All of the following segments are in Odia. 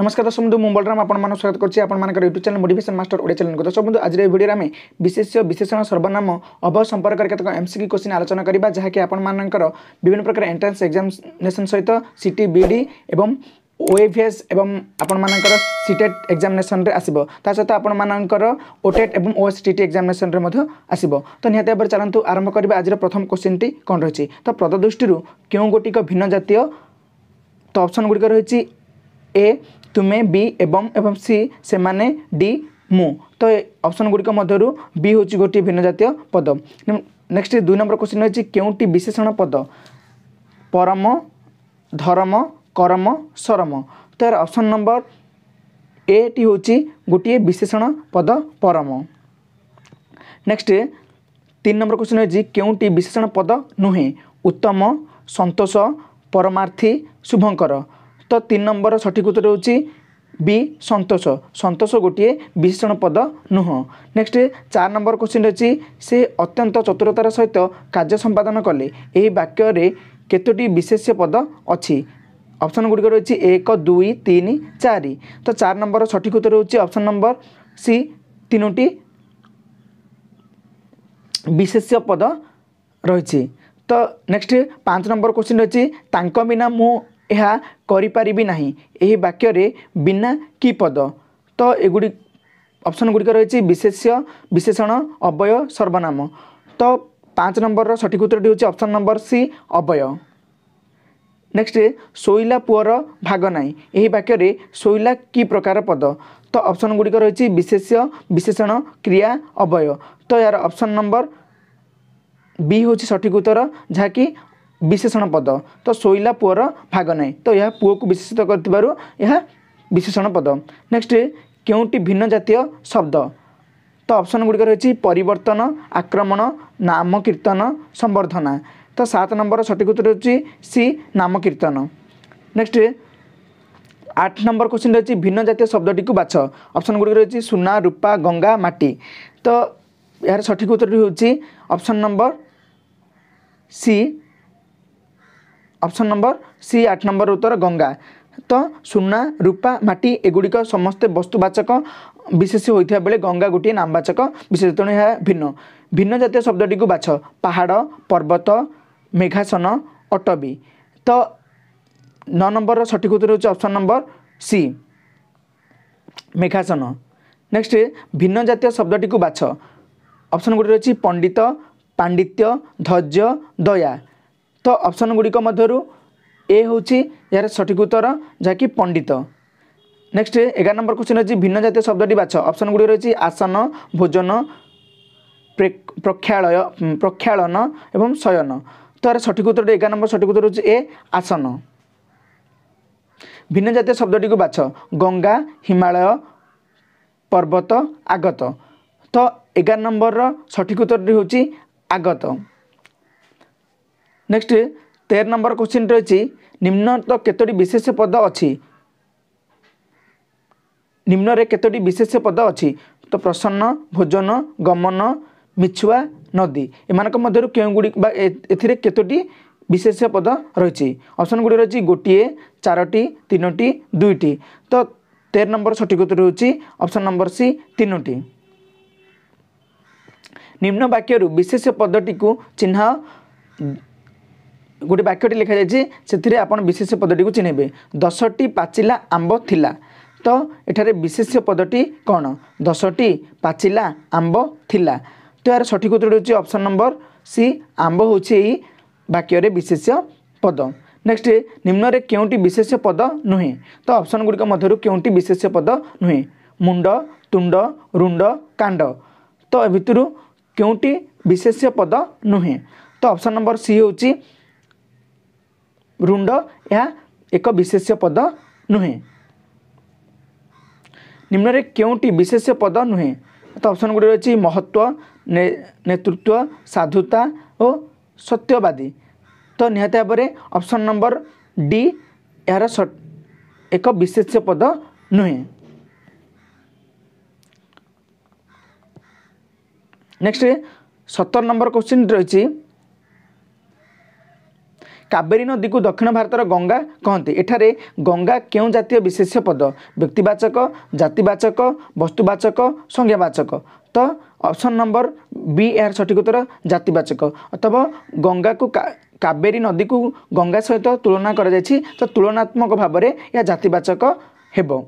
নমস্কার দর্শক বন্ধু মু বলরাম আপনার স্বাগত করছি আপনার YouTube channel motivation master Odia channel দর্শক বন্ধু আজ এই ভিডিওরে আমি বিশেষ বিশেষণ সর্বনাম অভাব সম্পর্কের কেতক এমসিকি কোশ্চিন আলোচনা করা যা কি আপনার বিভিন্ন প্রকার এন্ট্রান্স এক্সামিনেসন সহ সিটি বিডি এবং ওএভিএস এবং আপনার সিটেট এক্সামিনেসনরে আসব তা সহ আপনার ওটেট এবং ওএসটিটি এক্সামিনেসনরে আসব তো নিহতি ভাবে চালু আরম্ভ করা আজর প্রথম কোশ্চিনটি কম রয়েছে তো প্রদদৃষ্টি কেউ গোটিক ভিন্ন জাতীয় তো অপশন গুড়ি রয়েছে এ तुम्हें बी एवं एवं सी से माने डी मु तो ऑप्शन गुड़िक मध्य बी हूँ गोटे भिन्न जय पद नेक्स्ट दुई नंबर क्वेश्चन रही क्योंटी विशेषण पद परम धर्म करम सरम तो यार अप्सन नंबर ए टी हूँ गोटे विशेषण पद परम नेक्स्ट तीन नंबर क्वेश्चन रही क्योंटी विशेषण पद नुहे उत्तम संतोष परमार्थी शुभंकर ତ ତିନି ନମ୍ବର ସଠିକ ଉତ୍ତର ହେଉଛି ବି ସନ୍ତୋଷ ସନ୍ତୋଷ ଗୋଟିଏ ବିଶେଷଣ ପଦ ନୁହଁ ନେକ୍ସଟ ଚାରି ନମ୍ବର କୋଶ୍ଚିନ୍ ଅଛି ସେ ଅତ୍ୟନ୍ତ ଚତୁରତାର ସହିତ କାର୍ଯ୍ୟ ସମ୍ପାଦନ କଲେ ଏହି ବାକ୍ୟରେ କେତୋଟି ବିଶେଷ ପଦ ଅଛି ଅପସନ୍ ଗୁଡ଼ିକ ରହିଛି ଏକ ଦୁଇ ତିନି ଚାରି ତ ଚାରି ନମ୍ବର ସଠିକ ଉତ୍ତର ହେଉଛି ଅପସନ୍ ନମ୍ବର ସି ତିନୋଟି ବିଶେଷ ପଦ ରହିଛି ତ ନେକ୍ସଟ ପାଞ୍ଚ ନମ୍ବର କୋଶ୍ଚିନ୍ ଅଛି ତାଙ୍କ ବିନା ମୁଁ ଏହା କରିପାରିବି ନାହିଁ ଏହି ବାକ୍ୟରେ ବିନା କି ପଦ ତ ଏଗୁଡ଼ି ଅପସନ୍ ଗୁଡ଼ିକ ରହିଛି ବିଶେଷ୍ୟ ବିଶେଷଣ ଅବୟ ସର୍ବନାମ ତ ପାଞ୍ଚ ନମ୍ବରର ସଠିକ୍ ଉତ୍ତରଟି ହେଉଛି ଅପସନ୍ ନମ୍ବର ସି ଅବୟ ନେକ୍ସଟ ଶୋଇଲା ପୁଅର ଭାଗ ନାହିଁ ଏହି ବାକ୍ୟରେ ଶୋଇଲା କି ପ୍ରକାର ପଦ ତ ଅପସନ୍ ଗୁଡ଼ିକ ରହିଛି ବିଶେଷ ବିଶେଷଣ କ୍ରିୟା ଅବୟ ତ ଏହାର ଅପସନ୍ ନମ୍ବର ବି ହେଉଛି ସଠିକ୍ ଉତ୍ତର ଯାହାକି ବିଶେଷଣ ପଦ ତ ଶୋଇଲା ପୁଅର ଭାଗ ନାହିଁ ତ ଏହା ପୁଅକୁ ବିଶେଷିତ କରିଥିବାରୁ ଏହା ବିଶେଷଣ ପଦ ନେକ୍ସଟ କେଉଁଟି ଭିନ୍ନ ଜାତୀୟ ଶବ୍ଦ ତ ଅପସନ ଗୁଡ଼ିକ ରହିଛି ପରିବର୍ତ୍ତନ ଆକ୍ରମଣ ନାମ କୀର୍ତ୍ତନ ସମ୍ବର୍ଦ୍ଧନା ତ ସାତ ନମ୍ବର ସଠିକ ଉତ୍ତର ହେଉଛି ସି ନାମ କୀର୍ତ୍ତନ ନେକ୍ସଟ ଆଠ ନମ୍ବର କୋଶ୍ଚିନ୍ ରହିଛି ଭିନ୍ନ ଜାତୀୟ ଶବ୍ଦଟିକୁ ବାଛ ଅପସନ ଗୁଡ଼ିକ ରହିଛି ସୁନା ରୂପା ଗଙ୍ଗା ମାଟି ତ ଏହାର ସଠିକ ଉତ୍ତରଟି ହେଉଛି option number C option number C আট নাম্বার উত্তর গঙ্গা তো সুন্না রূপা মাটি এগুడిক সমস্তে বস্তুবাচক বিশেষে হইতিয়া বলে গঙ্গা গুটি নামবাচক বিশেষতণ হে ভিন্ন ভিন্ন জাতি শব্দটিকে বাছ পাহাড় পর্বত মেঘাসন অটোবি তো ন নাম্বার সঠিক উত্তর হছে অপশন নাম্বার সি মেঘাসন নেক্সট ভিন্ন জাতি শব্দটিকে বাছ অপশন গুটি রছি পণ্ডিত পাণ্ডিত্য ধর্জ্য দয় ତ ଅପସନ୍ ଗୁଡ଼ିକ ମଧ୍ୟରୁ ଏ ହେଉଛି ଏହାର ସଠିକ୍ ଉତ୍ତର ଯାହାକି ପଣ୍ଡିତ ନେକ୍ସଟ ଏଗାର ନମ୍ବର କ୍ୱେଶ୍ଚିନ୍ ଅଛି ଭିନ୍ନ ଜାତୀୟ ଶବ୍ଦଟି ବାଛ ଅପସନ୍ ଗୁଡ଼ିକ ରହିଛି ଆସନ ଭୋଜନ ପ୍ରକ୍ଷାଳୟ ପ୍ରକ୍ଷାଳନ ଏବଂ ଶୟନ ତ ଏହାର ସଠିକ୍ ଉତ୍ତରଟି ଏଗାର ନମ୍ବର ସଠିକ୍ ଉତ୍ତର ହେଉଛି ଏ ଆସନ ଭିନ୍ନ ଜାତୀୟ ଶବ୍ଦଟିକୁ ବାଛ ଗଙ୍ଗା ହିମାଳୟ ପର୍ବତ ଆଗତ ତ ଏଗାର ନମ୍ବରର ସଠିକ୍ ଉତ୍ତରଟି ହେଉଛି ଆଗତ নেক্সট তের নম্বর কোশ্চিন রয়েছে নিম্নত কতটি বিশেষ পদ অছি নিম্নরে কতটি বিশেষ পদ অছি তো প্রসন্ন ভোজন গমন মিছুয়া নদী এমানক মধ্যে কেউগুড়ি বা এতে কতটি বিশেষ পদ রয়েছে অপশনগুড়ি রয়েছে গোটিয়ে চারটি তিনোটি দুইটি তো তের নম্বর সঠিক উত্তর হচ্ছে অপশন নম্বর সি তিনোটি নিম্ন বাক্যর বিশেষ পদটি চিহ্ন ଗୋଟେ ବାକ୍ୟଟି ଲେଖାଯାଇଛି ସେଥିରେ ଆପଣ ବିଶେଷ ପଦଟିକୁ ଚିହ୍ନିବେ ଦଶଟି ପାଚିଲା ଆମ୍ବ ଥିଲା ତ ଏଠାରେ ବିଶେଷ ପଦଟି କ'ଣ ଦଶଟି ପାଚିଲା ଆମ୍ବ ଥିଲା ତ ଏହାର ସଠିକ ଉତ୍ତରଟି ହେଉଛି ଅପସନ୍ ନମ୍ବର ସି ଆମ୍ବ ହେଉଛି ଏହି ବାକ୍ୟରେ ବିଶେଷ ପଦ ନେକ୍ସଟ ନିମ୍ନରେ କେଉଁଟି ବିଶେଷ ପଦ ନୁହେଁ ତ ଅପସନ୍ ଗୁଡ଼ିକ ମଧ୍ୟରୁ କେଉଁଟି ବିଶେଷ ପଦ ନୁହେଁ ମୁଣ୍ଡ ତୁଣ୍ଡ ରୁଣ୍ଡ କାଣ୍ଡ ତ ଏ ଭିତରୁ କେଉଁଟି ବିଶେଷ ପଦ ନୁହେଁ ତ ଅପସନ୍ ନମ୍ବର ସି ହେଉଛି ରୁଣ୍ଡ ଏହା ଏକ ବିଶେଷ ପଦ ନୁହେଁ ନିମ୍ନରେ କେଉଁଟି ବିଶେଷ ପଦ ନୁହେଁ ତ ଅପସନ୍ ଗୁଡ଼ିକ ରହିଛି ମହତ୍ଵ ନେତୃତ୍ୱ ସାଧୁତା ଓ ସତ୍ୟବାଦୀ ତ ନିହାତି ଭାବରେ ଅପସନ୍ ନମ୍ବର ଡି ଏହାର ଏକ ବିଶେଷ ପଦ ନୁହେଁ ନେକ୍ସଟ ସତର ନମ୍ବର କ୍ୱଶ୍ଚିନ୍ ରହିଛି କାବେରୀ ନଦୀକୁ ଦକ୍ଷିଣ ଭାରତର ଗଙ୍ଗା କହନ୍ତି ଏଠାରେ ଗଙ୍ଗା କେଉଁ ଜାତୀୟ ବିଶେଷ ପଦ ବ୍ୟକ୍ତିବାଚକ ଜାତିବାଚକ ବସ୍ତୁବାଚକ ସଂଜ୍ଞାବାଚକ ତ ଅପସନ୍ ନମ୍ବର ବି ଏହାର ସଠିକ ଉତ୍ତର ଜାତିବାଚକ ଅଥବା ଗଙ୍ଗାକୁ କାବେରୀ ନଦୀକୁ ଗଙ୍ଗା ସହିତ ତୁଳନା କରାଯାଇଛି ତ ତୁଳନାତ୍ମକ ଭାବରେ ଏହା ଜାତିବାଚକ ହେବ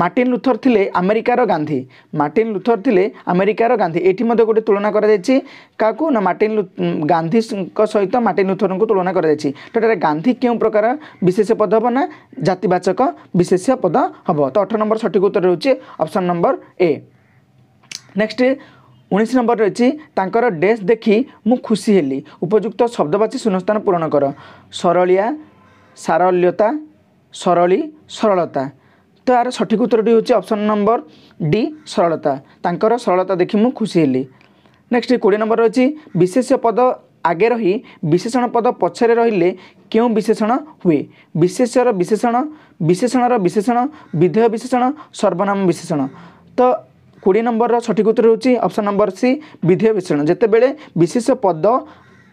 ମାର୍ଟିନ୍ ଲୁଥର ଥିଲେ ଆମେରିକାର ଗାନ୍ଧୀ ମାର୍ଟିନ୍ ଲୁଥର ଥିଲେ ଆମେରିକାର ଗାନ୍ଧୀ ଏଇଠି ମଧ୍ୟ ଗୋଟେ ତୁଳନା କରାଯାଇଛି କାହାକୁ ନା ମାର୍ଟିନ୍ ଗାନ୍ଧୀଙ୍କ ସହିତ ମାର୍ଟିନ୍ ଲୁଥରଙ୍କୁ ତୁଳନା କରାଯାଇଛି ସେଠାରେ ଗାନ୍ଧୀ କେଉଁ ପ୍ରକାର ବିଶେଷ ପଦ ହେବ ନା ଜାତିବାଚକ ବିଶେଷ ପଦ ହେବ ତ ଅଠର ନମ୍ବର ସଠିକ ଉତ୍ତର ରହୁଛି ଅପସନ୍ ନମ୍ବର ଏ ନେକ୍ସଟ ଉଣେଇଶ ନମ୍ବର ରହିଛି ତାଙ୍କର ଡ୍ରେସ୍ ଦେଖି ମୁଁ ଖୁସି ହେଲି ଉପଯୁକ୍ତ ଶବ୍ଦବାଚୀ ଶୂନ୍ୟସ୍ଥାନ ପୂରଣ କର ସରଳିଆ ସାରଲ୍ୟତା ସରଳୀ ସରଳତା তো ଏହାର ସଠିକ୍ ଉତ୍ତରଟି ହେଉଛି ଅପସନ୍ ନମ୍ବର ଡି ସରଳତା ତାଙ୍କର ସରଳତା ଦେଖି ମୁଁ ଖୁସି ହେଲି ନେକ୍ସଟ କୋଡ଼ିଏ ନମ୍ବର ଅଛି ବିଶେଷ୍ୟ ପଦ ଆଗେ ରହି ବିଶେଷଣ ପଦ ପଛରେ ରହିଲେ କେଉଁ ବିଶେଷଣ ହୁଏ ବିଶେଷ୍ୟର ବିଶେଷଣ ବିଶେଷଣର ବିଶେଷଣ ବିଧେୟ ବିଶେଷଣ ସର୍ବନାମ ବିଶେଷଣ ତ କୋଡ଼ିଏ ନମ୍ବରର ସଠିକ୍ ଉତ୍ତର ହେଉଛି ଅପସନ୍ ନମ୍ବର ସି ବିଧେୟ ବିଶେଷଣ ଯେତେବେଳେ ବିଶେଷ ପଦ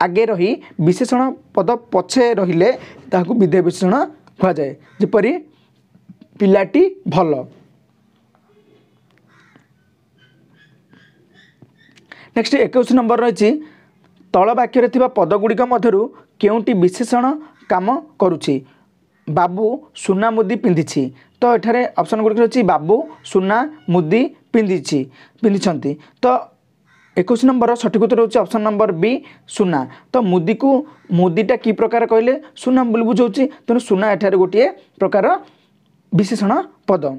ଆଗେ ରହି ବିଶେଷଣ ପଦ ପଛେ ରହିଲେ ତାହାକୁ ବିଧେୟ ବିଶେଷଣ କୁହାଯାଏ ଯେପରି ପିଲାଟି ଭଲ ନେକ୍ସଟ ଏକୋଇଶ ନମ୍ବର ରହିଛି ତଳ ବାକ୍ୟରେ ଥିବା ପଦଗୁଡ଼ିକ ମଧ୍ୟରୁ କେଉଁଟି ବିଶେଷଣ କାମ କରୁଛି ବାବୁ ସୁନା ମୁଦି ପିନ୍ଧିଛି ତ ଏଠାରେ ଅପସନ୍ ଗୁଡ଼ିକ ରହିଛି ବାବୁ ସୁନା ମୁଦି ପିନ୍ଧିଛି ପିନ୍ଧିଛନ୍ତି ତ ଏକୋଇଶ ନମ୍ବର ସଠିକ ଉତ୍ତର ହେଉଛି ଅପସନ୍ ନମ୍ବର ବି ସୁନା ତ ମୁଦିକୁ ମୁଦିଟା କି ପ୍ରକାର କହିଲେ ସୁନା ବୁଲି ବୁଝାଉଛି ତେଣୁ ସୁନା ଏଠାରେ ଗୋଟିଏ ପ୍ରକାର ବିଶେଷଣ ପଦ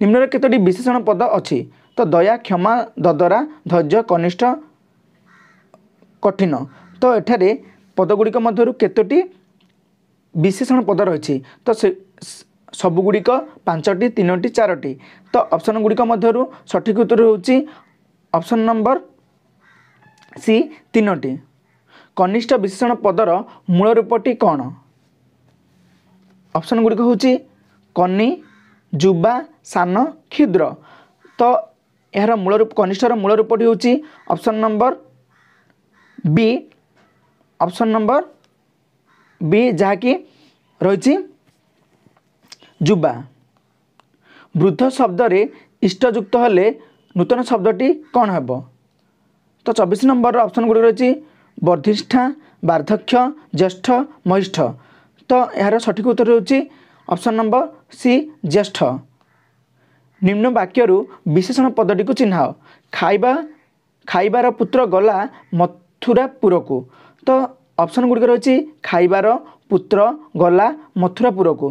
ନିମ୍ନରେ କେତୋଟି ବିଶେଷଣ ପଦ ଅଛି ତ ଦୟା କ୍ଷମା ଦଦରା ଧୈର୍ଯ୍ୟ କନିଷ୍ଠ କଠିନ ତ ଏଠାରେ ପଦଗୁଡ଼ିକ ମଧ୍ୟରୁ କେତୋଟି ବିଶେଷଣ ପଦ ରହିଛି ତ ସେ ସବୁଗୁଡ଼ିକ ପାଞ୍ଚଟି ତିନୋଟି ଚାରୋଟି ତ ଅପସନ୍ ଗୁଡ଼ିକ ମଧ୍ୟରୁ ସଠିକ ଉତ୍ତର ହେଉଛି ଅପସନ୍ ନମ୍ବର ସି ତିନୋଟି କନିଷ୍ଠ ବିଶେଷଣ ପଦର ମୂଳ ରୂପଟି କ'ଣ ଅପସନ୍ ଗୁଡ଼ିକ ହେଉଛି କନି ଯୁବା ସାନ କ୍ଷୁଦ୍ର ତ ଏହାର ମୂଳ ରୂପ କନିଷ୍ଠର ମୂଳ ରୂପଟି ହେଉଛି option number B option number B ଯାହାକି ରହିଛି ଯୁବା ବୃଦ୍ଧ ଶବ୍ଦରେ ଇଷ୍ଟଯୁକ୍ତ ହେଲେ ନୂତନ ଶବ୍ଦଟି କ'ଣ ହେବ ତ ଚବିଶ ନମ୍ବରର ଅପସନ୍ ଗୁଡ଼ିକ ରହିଛି ବର୍ଦ୍ଧିଷ୍ଠା ବାର୍ଦ୍ଧକ୍ୟ ଜ୍ୟେଷ୍ଠ ମହିଷ୍ଠ ତ ଏହାର ସଠିକ ଉତ୍ତର ହେଉଛି ଅପସନ୍ ନମ୍ବର ସି ଜ୍ୟେଷ୍ଠ ନିମ୍ନ ବାକ୍ୟରୁ ବିଶେଷଣ ପଦଟିକୁ ଚିହ୍ନାଅ ଖାଇବା ଖାଇବାର ପୁତ୍ର ଗଲା ମଥୁରାପୁରକୁ ତ ଅପସନ୍ ଗୁଡ଼ିକ ରହିଛି ଖାଇବାର ପୁତ୍ର ଗଲା ମଥୁରାପୁରକୁ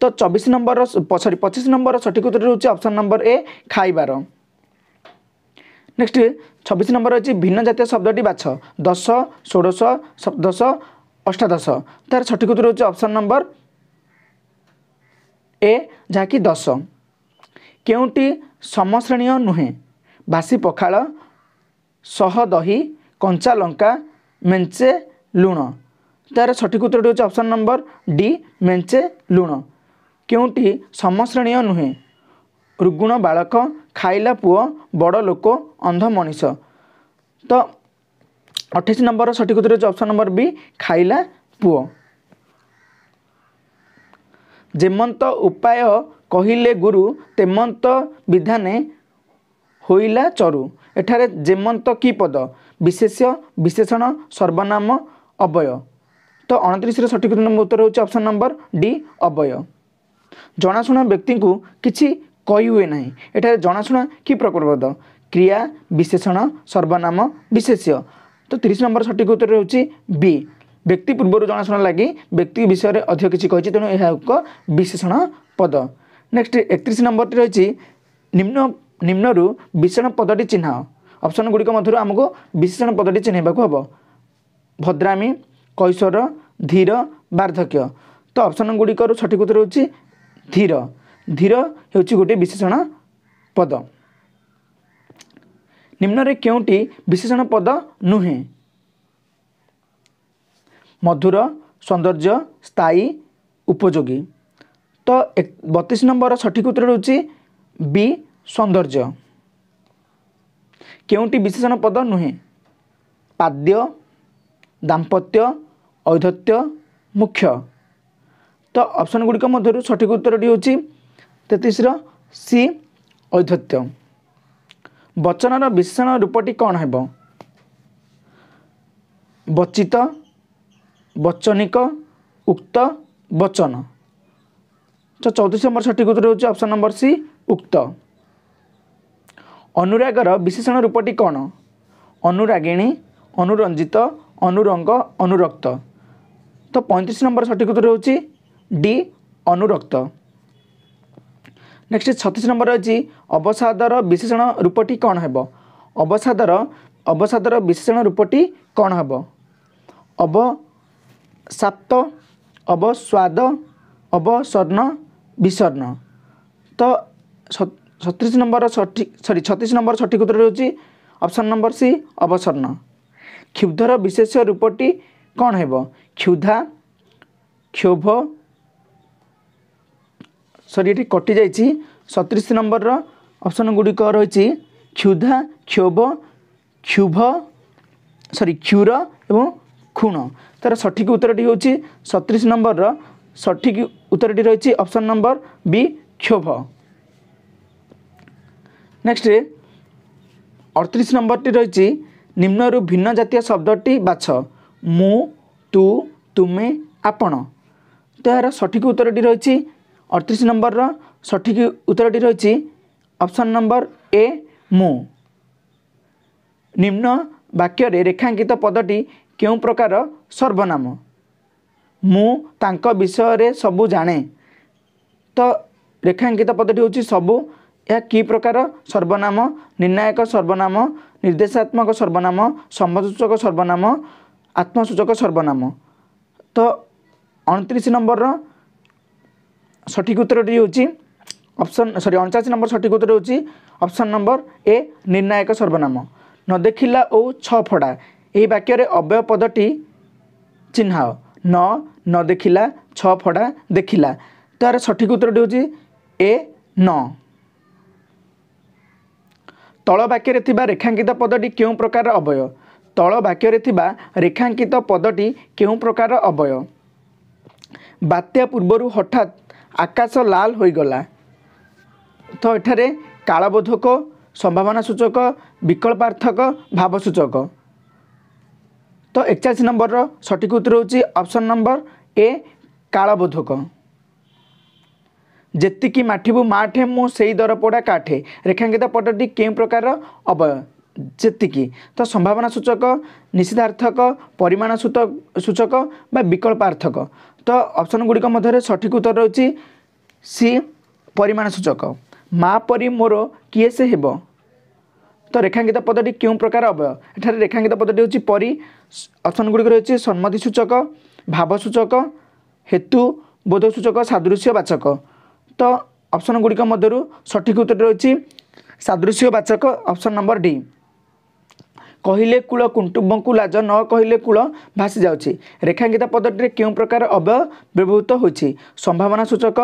ତ ଚବିଶ ନମ୍ବରର ସରି ପଚିଶ ନମ୍ବର ସଠିକ ଉତ୍ତର ହେଉଛି ଅପସନ୍ ନମ୍ବର ଏ ଖାଇବାର ନେକ୍ସଟ ଛବିଶ ନମ୍ବର ହେଉଛି ଭିନ୍ନ ଜାତୀୟ ଶବ୍ଦଟି ବାଛ ଦଶ ଷୋଡ଼ଶ ସପ୍ତଦଶ ଅଷ୍ଟାଦଶ ତାର ସଠିକ ଉତ୍ତର ହେଉଛି ଅପସନ୍ ନମ୍ବର ଏ ଯାହାକି ଦଶ କେଉଁଟି ସମଶ୍ରେଣୀୟ ନୁହେଁ ବାସି ପଖାଳ ସହ ଦହି କଞ୍ଚା ଲଙ୍କା ମେଞ୍ଚେ ଲୁଣ ତାର ସଠିକ ଉତ୍ତରଟି ହେଉଛି ଅପସନ୍ ନମ୍ବର ଡି ମେଞ୍ଚେ ଲୁଣ କେଉଁଟି ସମଶ୍ରେଣୀୟ ନୁହେଁ ରୁଗୁଣ ବାଳକ ଖାଇଲା ପୁଅ ବଡ଼ ଲୋକ ଅନ୍ଧ ମଣିଷ ତ ଅଠେଇଶ ନମ୍ବର ସଠିକ ଉତ୍ତର ହେଉଛି ଅପସନ୍ ନମ୍ବର ବି ଖାଇଲା ପୁଅ ଯେମନ୍ତ ଉପାୟ କହିଲେ ଗୁରୁ ତେମନ୍ତ ବିଧାନେ ହୋଇଲା ଚରୁ ଏଠାରେ ଯେମନ୍ତ କି ପଦ ବିଶେଷ ବିଶେଷଣ ସର୍ବନାମ ଅବୟ ତ ଅଣତିରିଶର ସଠିକ ଉତ୍ତର ହେଉଛି ଅପସନ୍ ନମ୍ବର ଡି ଅବୟ ଜଣାଶୁଣା ବ୍ୟକ୍ତିଙ୍କୁ କିଛି କହି ହୁଏ ନାହିଁ ଏଠାରେ ଜଣାଶୁଣା କି ପ୍ରକୃତ ପଦ କ୍ରିୟା ବିଶେଷଣ ସର୍ବନାମ ବିଶେଷ୍ୟ ତ ତିରିଶ ନମ୍ବର ସଠିକ ଉତ୍ତର ହେଉଛି ବି ବ୍ୟକ୍ତି ପୂର୍ବରୁ ଜଣାଶୁଣା ଲାଗି ବ୍ୟକ୍ତି ବିଷୟରେ ଅଧିକ କିଛି କହିଛି ତେଣୁ ଏହା ଏକ ବିଶେଷଣ ପଦ ନେକ୍ସଟ ଏକତିରିଶ ନମ୍ବରଟି ରହିଛି ନିମ୍ନ ନିମ୍ନରୁ ବିଶେଷଣ ପଦଟି ଚିହ୍ନାଅ ଅପସନ ଗୁଡ଼ିକ ମଧ୍ୟରୁ ଆମକୁ ବିଶେଷଣ ପଦଟି ଚିହ୍ନେଇବାକୁ ହେବ ଭଦ୍ରାମୀ କୈଶୋର ଧୀର ବାର୍ଦ୍ଧକ୍ୟ ତ ଅପସନ ଗୁଡ଼ିକରୁ ସଠିକ ଉତ୍ତର ହେଉଛି ଧୀର ଧୀର ହେଉଛି ଗୋଟିଏ ବିଶେଷଣ ପଦ ନିମ୍ନରେ କେଉଁଟି ବିଶେଷଣ ପଦ ନୁହେଁ ମଧୁର ସୌନ୍ଦର୍ଯ୍ୟ ସ୍ଥାୟୀ ଉପଯୋଗୀ ତ ବତିଶ ନମ୍ବର ସଠିକ ଉତ୍ତର ରହୁଛି ବି ସୌନ୍ଦର୍ଯ୍ୟ କେଉଁଟି ବିଶେଷଣ ପଦ ନୁହେଁ ପାଦ୍ୟ ଦାମ୍ପତ୍ୟ ଔଧତ୍ୟ ମୁଖ୍ୟ ତ ଅପସନ୍ ଗୁଡ଼ିକ ମଧ୍ୟରୁ ସଠିକ ଉତ୍ତରଟି ହେଉଛି ତେତିଶର ସି ଔଧତ୍ୟ ବଚନର ବିଶେଷଣ ରୂପଟି କ'ଣ ହେବ ବଚିତ ବଚନିକ ଉକ୍ତ ବଚନ ତ ଚଉତିରିଶ ନମ୍ବର ସଠିକ ଉତ୍ତର ହେଉଛି ଅପସନ୍ ନମ୍ବର ସି ଉକ୍ତ ଅନୁରାଗର ବିଶେଷଣ ରୂପଟି କ'ଣ ଅନୁରାଗିଣୀ ଅନୁରଞ୍ଜିତ ଅନୁରଙ୍ଗ ଅନୁରକ୍ତ ତ ପଇଁତିରିଶ ନମ୍ବର ସଠିକ ଉତ୍ତର ହେଉଛି ଡି ଅନୁରକ୍ତ ନେକ୍ସଟ ଛତିଶ ନମ୍ବର ଅଛି ଅବସାଦର ବିଶେଷଣ ରୂପଟି କ'ଣ ହେବ ଅବସାଦର ଅବସାଦର ବିଶେଷଣ ରୂପଟି କ'ଣ ହେବ ଅବସାପ୍ତ ଅବସ୍ୱାଦ ଅବସର୍ଣ୍ଣ ବିସର୍ଣ୍ଣ ତ ସତିଶ ନମ୍ବର ସଠିକ ସରି ଛତିଶ ନମ୍ବର ସଠିକ ଉତ୍ତର ହେଉଛି ଅପସନ୍ ନମ୍ବର ସି ଅବସର୍ଣ୍ଣ କ୍ଷୁବ୍ଧର ବିଶେଷ ରୂପଟି କ'ଣ ହେବ କ୍ଷୁଧା କ୍ଷୋଭ सरी ये कटि जा नम्बर नंबर अप्सन गुडिक क्षुधा क्षोभ क्षुभ सरी क्षुर एवं खुण तार सठिक उत्तर हूँ नम्बर नंबर सठिक उत्तर रही अप्सन नम्बर बी क्षोभ टी रही नम्बर रु भिन्न जातीय शब्द टी बाछ मु तु तुमे आपण त सठिक उत्तर रही ଅଠତିରିଶ ନମ୍ବରର ସଠିକ ଉତ୍ତରଟି ରହିଛି ଅପସନ୍ ନମ୍ବର ଏ ମୁଁ ନିମ୍ନ ବାକ୍ୟରେ ରେଖାଙ୍କିତ ପଦଟି କେଉଁ ପ୍ରକାର ସର୍ବନାମ ମୁଁ ତାଙ୍କ ବିଷୟରେ ସବୁ ଜାଣେ ତ ରେଖାଙ୍କିତ ପଦଟି ହେଉଛି ସବୁ ଏହା କି ପ୍ରକାର ସର୍ବନାମ ନିର୍ଣ୍ଣାୟକ ସର୍ବନାମ ନିର୍ଦ୍ଦେଶାତ୍ମକ ସର୍ବନାମ ସମ୍ବଦସୂଚକ ସର୍ବନାମ ଆତ୍ମସୂଚକ ସର୍ବନାମ ତ ଅଣତିରିଶ ନମ୍ବରର ସଠିକ ଉତ୍ତରଟି ହେଉଛି ଅପସନ୍ ସରି ଅଣଚାଶ ନମ୍ବର ସଠିକ ଉତ୍ତର ହେଉଛି ଅପସନ୍ ନମ୍ବର ଏ ନିର୍ଣ୍ଣାୟକ ସର୍ବନାମ ନ ଦେଖିଲା ଓ ଛଅ ଫଡ଼ା ଏହି ବାକ୍ୟରେ ଅବ୍ୟୟ ପଦଟି ଚିହ୍ନାଅ ନ ନ ଦେଖିଲା ଛଅ ଫଡ଼ା ଦେଖିଲା ତାର ସଠିକ ଉତ୍ତରଟି ହେଉଛି ଏ ନ ତଳ ବାକ୍ୟରେ ଥିବା ରେଖାଙ୍କିତ ପଦଟି କେଉଁ ପ୍ରକାରର ଅବୟ ତଳ ବାକ୍ୟରେ ଥିବା ରେଖାଙ୍କିତ ପଦଟି କେଉଁ ପ୍ରକାରର ଅବୟ ବାତ୍ୟା ପୂର୍ବରୁ ହଠାତ୍ ଆକାଶ ଲାଲ ହୋଇଗଲା ତ ଏଠାରେ କାଳବୋଧକ ସମ୍ଭାବନା ସୂଚକ ବିକଳ୍ପାର୍ଥକ ଭାବସୂଚକ ତ ଏକଚାଳିଶ ନମ୍ବରର ସଠିକ ଉତ୍ତର ହେଉଛି ଅପସନ୍ ନମ୍ବର ଏ କାଳବୋଧକ ଯେତିକି ମାଠିବୁ ମାଠେ ମୁଁ ସେଇ ଦରପୋଡ଼ା କାଠେ ରେଖାଙ୍କିତ ପଟଟି କେଉଁ ପ୍ରକାରର ଅବୟ ଯେତିକି ତ ସମ୍ଭାବନା ସୂଚକ ନିଷିଦ୍ଧାର୍ଥକ ପରିମାଣ ସୂଚକ ବା ବିକଳ୍ପାର୍ଥକ तो ऑप्शन गुड़िक मध्य सठिक उत्तर रही सी परिमाण सूचक माँ परी मोर किए से हे तो रेखांकित पदटी क्यों प्रकार अवय यठार रेखांकित पदटी हूँ परी अप्सन गुड़िक रही सन्मति सूचक भाव सूचक हेतु बोध सूचक सादृश्य बाचक तो अप्सन गुड़िक मध्य सठिक उत्तर रही सादृश्य बाचक अप्सन नंबर डी କହିଲେ କୂଳ କୁଣ୍ଟୁମ୍ବଙ୍କୁ ଲାଜ ନ କହିଲେ କୂଳ ଭାସି ଯାଉଛି ରେଖାଙ୍କିତା ପଦ୍ଧତିରେ କେଉଁ ପ୍ରକାର ଅବ୍ୟୟ ବ୍ୟବହୃତ ହୋଇଛି ସମ୍ଭାବନା ସୂଚକ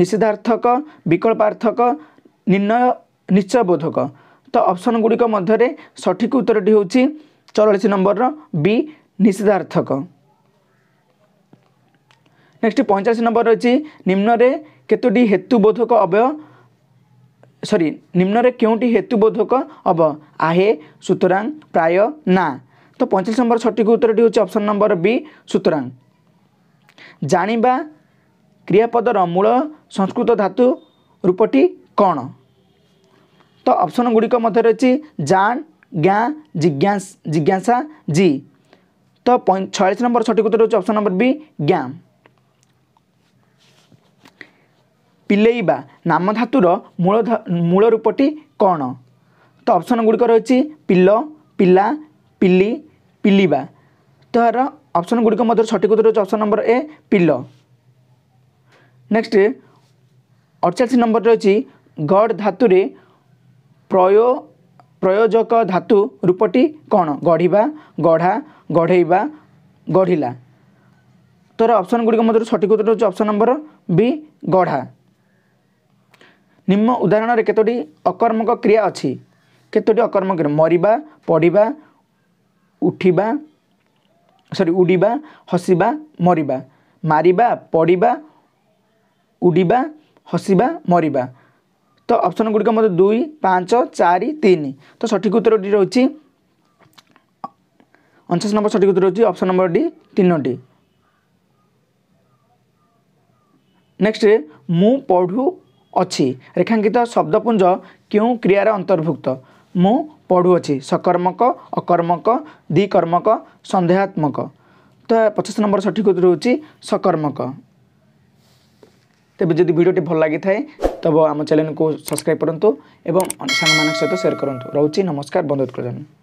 ନିଷେଧାର୍ଥକ ବିକଳ୍ପାର୍ଥକ ନିର୍ଣ୍ଣୟ ନିଶ୍ଚୟବୋଧକ ତ ଅପସନ୍ ଗୁଡ଼ିକ ମଧ୍ୟରେ ସଠିକ ଉତ୍ତରଟି ହେଉଛି ଚଉରାଳିଶ ନମ୍ବରର ବି ନିଷେଧାର୍ଥକ ନେକ୍ସଟ ପଇଁଚାଳିଶ ନମ୍ବର ରହିଛି ନିମ୍ନରେ କେତୋଟି ହେତୁବୋଧକ ଅବ୍ୟୟ सरी निम्न केही हेतुबोधक अब आहे सुतरांग प्राय ना तो पैँतिस नम्बर सठिक उत्तर अप्सन नम्बर बी सुतरांग जाँदा क्रियापद र मूल संस्कृत धातु रूपटी तो कप्सन गुडिक जान ग्या जिज्ञासा जी तो छया नम्बर सठिक उत्तर हुन्छ अप्सन नम्बर बी ग्या ପିଲେଇବା ନାମ ଧାତୁର ମୂଳ ମୂଳ ରୂପଟି କ'ଣ ତ ଅପସନ୍ ଗୁଡ଼ିକ ରହିଛି ପିଲ ପିଲା ପିଲି ପିଲିବା ତ ଏହାର ଅପସନ୍ ଗୁଡ଼ିକ ମଧ୍ୟରୁ ସଠିକ ଉତ୍ତର ହେଉଛି ଅପସନ୍ ନମ୍ବର ଏ ପିଲ ନେକ୍ସଟ ଅଠଚାଳିଶ ନମ୍ବର ରହିଛି ଗଡ଼ ଧାତୁରେ ପ୍ରୟୋ ପ୍ରୟୋଜକ ଧାତୁ ରୂପଟି କ'ଣ ଗଢ଼ିବା ଗଢ଼ା ଗଢ଼େଇବା ଗଢ଼ିଲା ତୋର ଅପସନ୍ ଗୁଡ଼ିକ ମଧ୍ୟରୁ ସଠିକ ଉତ୍ତର ହେଉଛି ଅପସନ୍ ନମ୍ବର ବି ଗଢ଼ା ନିମ୍ନ ଉଦାହରଣରେ କେତୋଟି ଅକର୍ମକ କ୍ରିୟା ଅଛି କେତୋଟି ଅକର୍ମକ କ୍ରିୟା ମରିବା ପଡ଼ିବା ଉଠିବା ସରି ଉଡ଼ିବା ହସିବା ମରିବା ମାରିବା ପଡ଼ିବା ଉଡ଼ିବା ହସିବା ମରିବା ତ ଅପସନ୍ ଗୁଡ଼ିକ ମୋତେ ଦୁଇ ପାଞ୍ଚ ଚାରି ତିନି ତ ସଠିକ ଉତ୍ତରଟି ରହୁଛି ଅଣଚାଶ ନମ୍ବର ସଠିକ ଉତ୍ତର ରହୁଛି ଅପସନ୍ ନମ୍ବର ଡି ତିନୋଟି ନେକ୍ସଟ ମୁଁ ପଢ଼ୁ ଅଛି ରେଖାଙ୍କିତ ଶବ୍ଦପୁଞ୍ଜ କେଉଁ କ୍ରିୟାର ଅନ୍ତର୍ଭୁକ୍ତ ମୁଁ ପଢ଼ୁଅଛି ସକର୍ମକ ଅକର୍ମକ ଦ୍ୱିକର୍ମକ ସନ୍ଦେହାତ୍ମକ ତ ପଚାଶ ନମ୍ବର ସଠିକ ଉତ୍ତର ହେଉଛି ସକର୍ମକ ତେବେ ଯଦି ଭିଡ଼ିଓଟି ଭଲ ଲାଗିଥାଏ ତେବେ ଆମ ଚ୍ୟାନେଲକୁ ସବସ୍କ୍ରାଇବ୍ କରନ୍ତୁ ଏବଂ ସାଙ୍ଗମାନଙ୍କ ସହିତ ସେୟାର କରନ୍ତୁ ରହୁଛି ନମସ୍କାର ବନ୍ଦ କଲ୍ୟାଣ